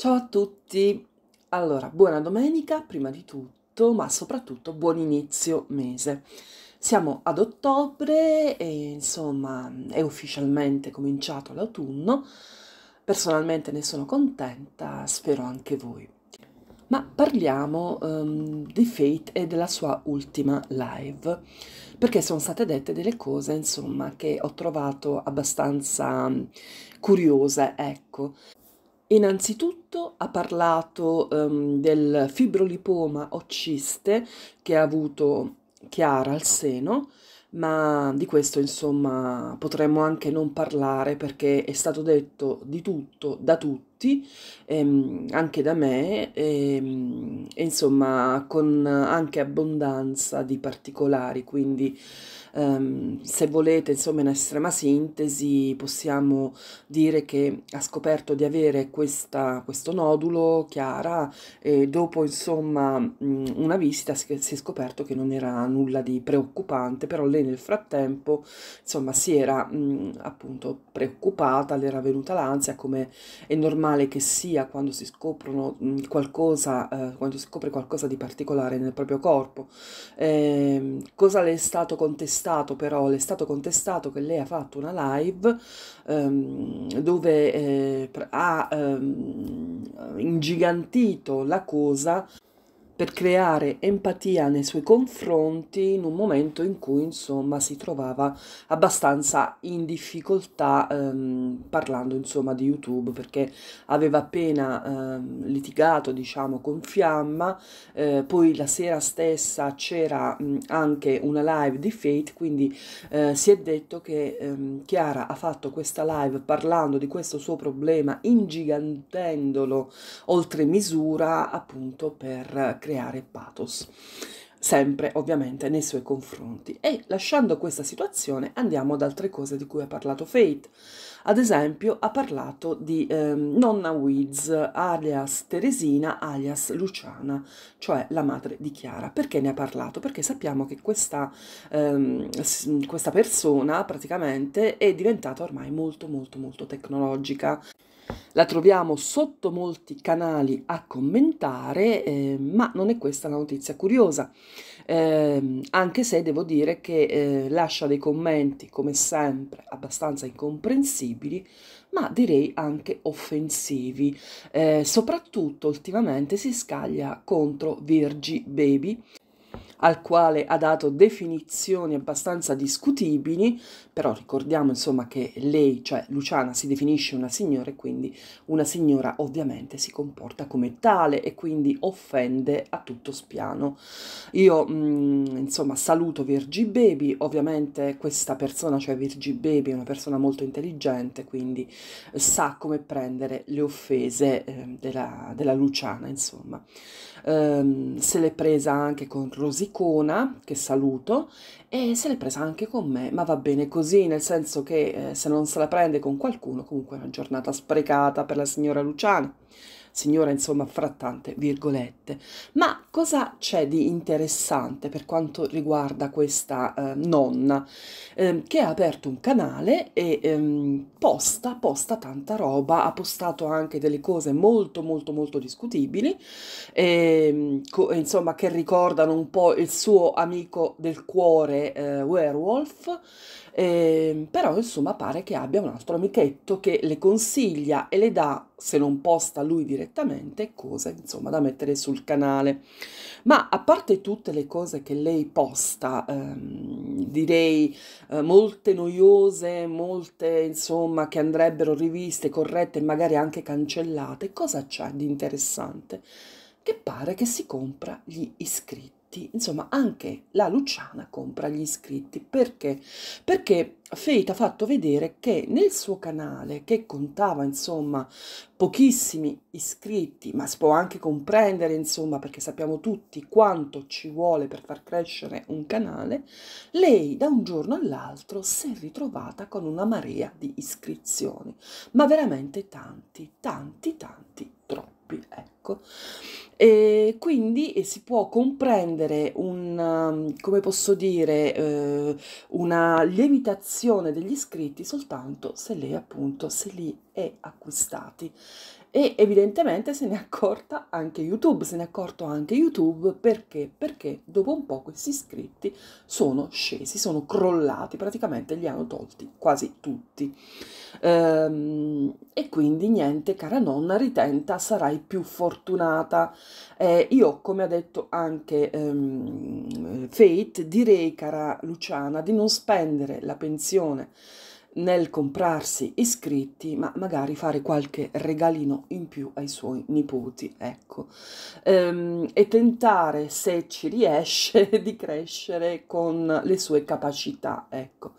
Ciao a tutti! Allora, buona domenica prima di tutto, ma soprattutto buon inizio mese. Siamo ad ottobre e insomma è ufficialmente cominciato l'autunno. Personalmente ne sono contenta, spero anche voi. Ma parliamo um, di Fate e della sua ultima live, perché sono state dette delle cose, insomma, che ho trovato abbastanza um, curiose, ecco. Innanzitutto ha parlato um, del fibrolipoma o ciste che ha avuto Chiara al seno, ma di questo insomma potremmo anche non parlare perché è stato detto di tutto, da tutti tutti, ehm, anche da me, ehm, e insomma con anche abbondanza di particolari, quindi ehm, se volete insomma in estrema sintesi possiamo dire che ha scoperto di avere questa, questo nodulo Chiara e dopo insomma una visita si, si è scoperto che non era nulla di preoccupante, però lei nel frattempo insomma si era mh, appunto preoccupata, le era venuta l'ansia come è normale normale che sia quando si scoprono mm, qualcosa, eh, quando si scopre qualcosa di particolare nel proprio corpo. Eh, cosa le è stato contestato però? Le è stato contestato che lei ha fatto una live ehm, dove eh, ha ehm, ingigantito la cosa per creare empatia nei suoi confronti in un momento in cui insomma si trovava abbastanza in difficoltà ehm, parlando insomma di YouTube perché aveva appena ehm, litigato diciamo con Fiamma, eh, poi la sera stessa c'era mh, anche una live di Fate, quindi eh, si è detto che ehm, Chiara ha fatto questa live parlando di questo suo problema ingigantendolo oltre misura appunto per creare creare pathos sempre ovviamente nei suoi confronti. E lasciando questa situazione andiamo ad altre cose di cui ha parlato Fate. Ad esempio ha parlato di ehm, nonna Wiz, alias Teresina, alias Luciana, cioè la madre di Chiara. Perché ne ha parlato? Perché sappiamo che questa, ehm, questa persona praticamente è diventata ormai molto molto molto tecnologica la troviamo sotto molti canali a commentare, eh, ma non è questa la notizia curiosa, eh, anche se devo dire che eh, lascia dei commenti, come sempre, abbastanza incomprensibili, ma direi anche offensivi. Eh, soprattutto ultimamente si scaglia contro Virgi Baby, al quale ha dato definizioni abbastanza discutibili, però ricordiamo insomma che lei, cioè Luciana, si definisce una signora e quindi una signora ovviamente si comporta come tale e quindi offende a tutto spiano. Io mh, mm, insomma saluto Virgie Baby, ovviamente questa persona, cioè Virgie Baby, è una persona molto intelligente, quindi sa come prendere le offese eh, della, della Luciana, insomma ehm, se l'è presa anche con Rosicona, che saluto, e se l'è presa anche con me, ma va bene così, nel senso che eh, se non se la prende con qualcuno, comunque è una giornata sprecata per la signora Luciani signora insomma fra tante virgolette. Ma cosa c'è di interessante per quanto riguarda questa eh, nonna eh, che ha aperto un canale e ehm, posta, posta tanta roba, ha postato anche delle cose molto molto molto discutibili, e, ehm, insomma che ricordano un po' il suo amico del cuore eh, Werewolf, eh, però insomma pare che abbia un altro amichetto che le consiglia e le dà se non posta lui direttamente, cose insomma da mettere sul canale. Ma a parte tutte le cose che lei posta, ehm, direi eh, molte noiose, molte insomma che andrebbero riviste, corrette e magari anche cancellate, cosa c'è di interessante? Che pare che si compra gli iscritti iscritti, insomma anche la Luciana compra gli iscritti. Perché? Perché Fate ha fatto vedere che nel suo canale, che contava insomma pochissimi iscritti, ma si può anche comprendere insomma perché sappiamo tutti quanto ci vuole per far crescere un canale, lei da un giorno all'altro si è ritrovata con una marea di iscrizioni, ma veramente tanti, tanti, tanti, troppi gruppi, ecco. E quindi eh, si può comprendere un, um, come posso dire, eh, una limitazione degli iscritti soltanto se lei appunto se li è acquistati e evidentemente se ne è accorta anche YouTube, se ne è accorto anche YouTube perché? Perché dopo un po' questi iscritti sono scesi, sono crollati, praticamente li hanno tolti quasi tutti. Ehm, e quindi niente, cara nonna, ritenta, sarai più fortunata. Eh, io, come ha detto anche ehm, Fate, direi, cara Luciana, di non spendere la pensione nel comprarsi iscritti, ma magari fare qualche regalino in più ai suoi nipoti, ecco, ehm, e tentare, se ci riesce, di crescere con le sue capacità, ecco,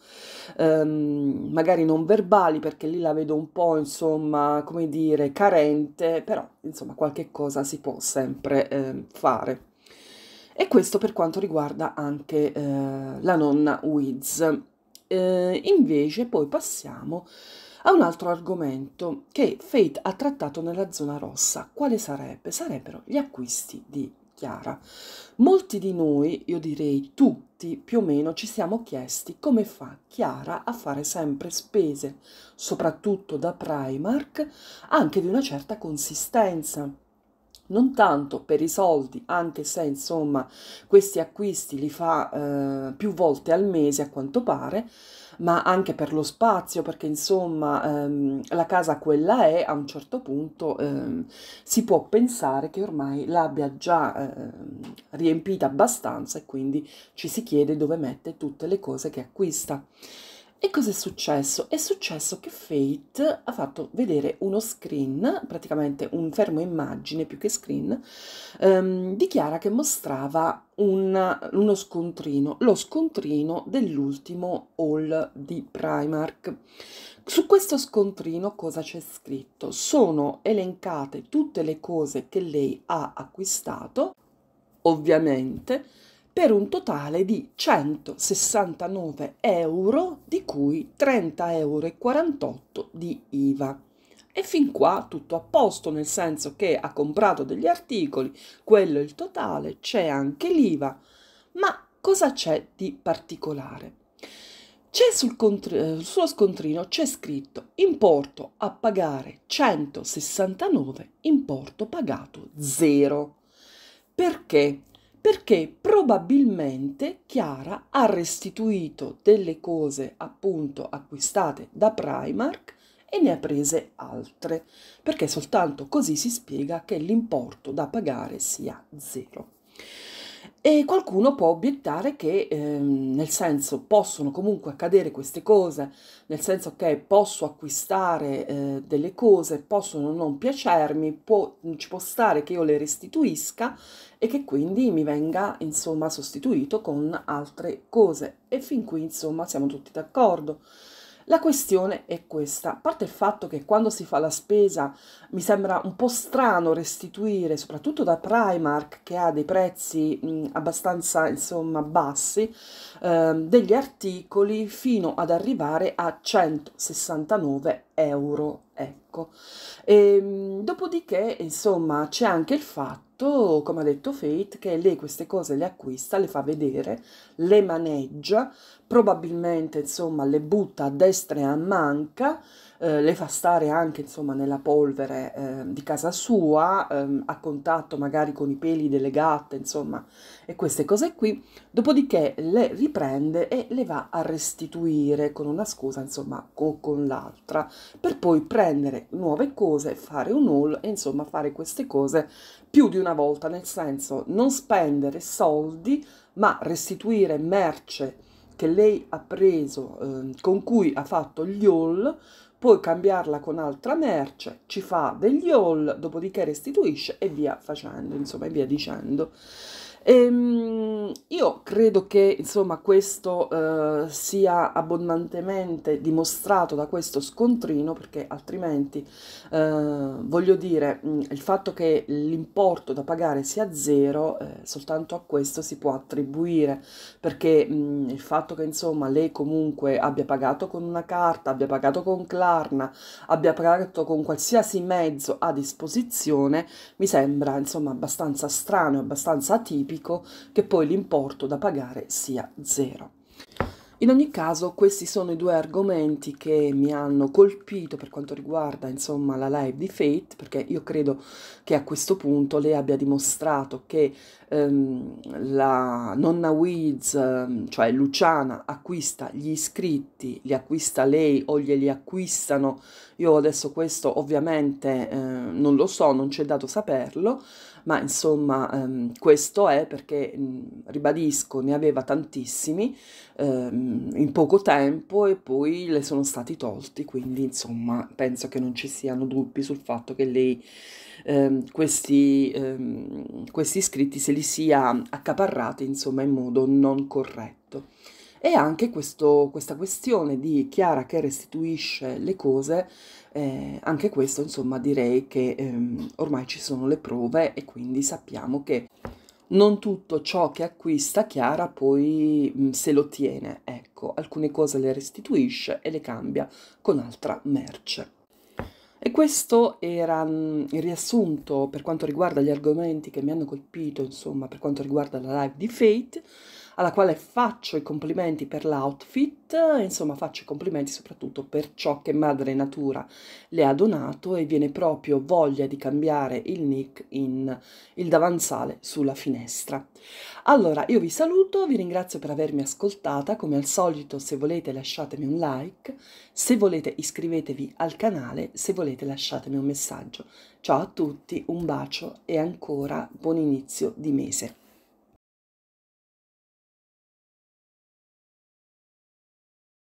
ehm, magari non verbali, perché lì la vedo un po', insomma, come dire, carente, però, insomma, qualche cosa si può sempre eh, fare. E questo per quanto riguarda anche eh, la nonna Wiz eh, invece poi passiamo a un altro argomento che Fate ha trattato nella zona rossa. Quale sarebbe? Sarebbero gli acquisti di Chiara. Molti di noi, io direi tutti più o meno, ci siamo chiesti come fa Chiara a fare sempre spese, soprattutto da Primark, anche di una certa consistenza non tanto per i soldi, anche se insomma questi acquisti li fa eh, più volte al mese a quanto pare, ma anche per lo spazio, perché insomma ehm, la casa quella è, a un certo punto ehm, si può pensare che ormai l'abbia già ehm, riempita abbastanza e quindi ci si chiede dove mette tutte le cose che acquista. E cos'è successo? È successo che Fate ha fatto vedere uno screen, praticamente un fermo immagine più che screen, ehm, di Chiara che mostrava un, uno scontrino, lo scontrino dell'ultimo haul di Primark. Su questo scontrino cosa c'è scritto? Sono elencate tutte le cose che lei ha acquistato, ovviamente per un totale di 169 euro, di cui 30,48 euro di IVA. E fin qua tutto a posto, nel senso che ha comprato degli articoli, quello è il totale, c'è anche l'IVA. Ma cosa c'è di particolare? C'è sul, contr- eh, suo scontrino c'è scritto importo a pagare 169, importo pagato 0. Perché? perché probabilmente Chiara ha restituito delle cose appunto acquistate da Primark e ne ha prese altre, perché soltanto così si spiega che l'importo da pagare sia zero. E qualcuno può obiettare che, ehm, nel senso, possono comunque accadere queste cose, nel senso che posso acquistare eh, delle cose, possono non piacermi, può, ci può stare che io le restituisca e che quindi mi venga, insomma, sostituito con altre cose. E fin qui, insomma, siamo tutti d'accordo. La questione è questa, a parte il fatto che quando si fa la spesa mi sembra un po' strano restituire, soprattutto da Primark che ha dei prezzi mh, abbastanza insomma bassi, eh, degli articoli fino ad arrivare a 169 euro Ecco, e, ehm, dopodiché, insomma, c'è anche il fatto, come ha detto Fate, che lei queste cose le acquista, le fa vedere, le maneggia, probabilmente, insomma, le butta a destra e a manca, eh, le fa stare anche insomma nella polvere eh, di casa sua, ehm, a contatto magari con i peli delle gatte, insomma, e queste cose qui. Dopodiché le riprende e le va a restituire con una scusa, insomma, o con l'altra, per poi prendere nuove cose, fare un haul e insomma fare queste cose più di una volta, nel senso non spendere soldi, ma restituire merce che lei ha preso, eh, con cui ha fatto gli haul, puoi cambiarla con altra merce, ci fa degli haul, dopodiché restituisce e via facendo, insomma, e via dicendo. Ehm, io credo che insomma questo eh, sia abbondantemente dimostrato da questo scontrino perché altrimenti eh, voglio dire il fatto che l'importo da pagare sia zero eh, soltanto a questo si può attribuire perché mh, il fatto che insomma lei comunque abbia pagato con una carta, abbia pagato con Klarna, abbia pagato con qualsiasi mezzo a disposizione mi sembra insomma abbastanza strano, abbastanza atipico pubblico che poi l'importo da pagare sia zero. In ogni caso questi sono i due argomenti che mi hanno colpito per quanto riguarda insomma, la live di Fate perché io credo che a questo punto lei abbia dimostrato che ehm, la nonna Wiz, ehm, cioè Luciana, acquista gli iscritti, li acquista lei o glieli acquistano. Io adesso questo ovviamente eh, non lo so, non c'è dato saperlo, ma insomma ehm, questo è perché, ribadisco, ne aveva tantissimi ehm, in poco tempo e poi le sono stati tolti, quindi insomma penso che non ci siano dubbi sul fatto che lei eh, questi, eh, questi iscritti se li sia accaparrati insomma in modo non corretto. E anche questo, questa questione di Chiara che restituisce le cose, eh, anche questo insomma direi che ehm, ormai ci sono le prove e quindi sappiamo che non tutto ciò che acquista Chiara poi mh, mm, se lo tiene, ecco, alcune cose le restituisce e le cambia con altra merce. E questo era mm, il riassunto per quanto riguarda gli argomenti che mi hanno colpito, insomma, per quanto riguarda la live di Fate alla quale faccio i complimenti per l'outfit, insomma faccio i complimenti soprattutto per ciò che Madre Natura le ha donato e viene proprio voglia di cambiare il nick in il davanzale sulla finestra. Allora, io vi saluto, vi ringrazio per avermi ascoltata, come al solito se volete lasciatemi un like, se volete iscrivetevi al canale, se volete lasciatemi un messaggio. Ciao a tutti, un bacio e ancora buon inizio di mese.